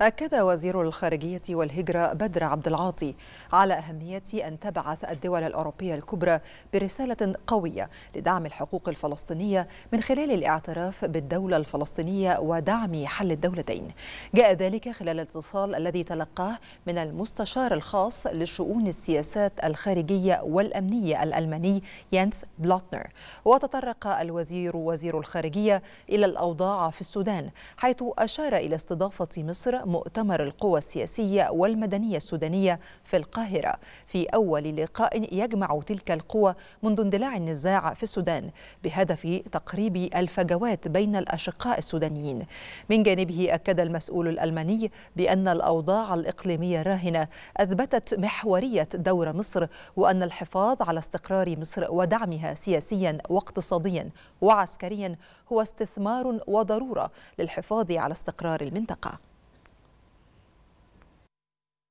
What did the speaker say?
أكد وزير الخارجية والهجرة بدر عبد العاطي على أهمية أن تبعث الدول الأوروبية الكبرى برسالة قوية لدعم الحقوق الفلسطينية من خلال الاعتراف بالدولة الفلسطينية ودعم حل الدولتين جاء ذلك خلال الاتصال الذي تلقاه من المستشار الخاص لشؤون السياسات الخارجية والأمنية الألماني يانس بلاتنر وتطرق الوزير وزير الخارجية إلى الأوضاع في السودان حيث أشار إلى استضافة مصر مؤتمر القوى السياسية والمدنية السودانية في القاهرة في أول لقاء يجمع تلك القوى منذ اندلاع النزاع في السودان بهدف تقريب الفجوات بين الأشقاء السودانيين من جانبه أكد المسؤول الألماني بأن الأوضاع الإقليمية الراهنة أثبتت محورية دور مصر وأن الحفاظ على استقرار مصر ودعمها سياسيا واقتصاديا وعسكريا هو استثمار وضروره للحفاظ على استقرار المنطقه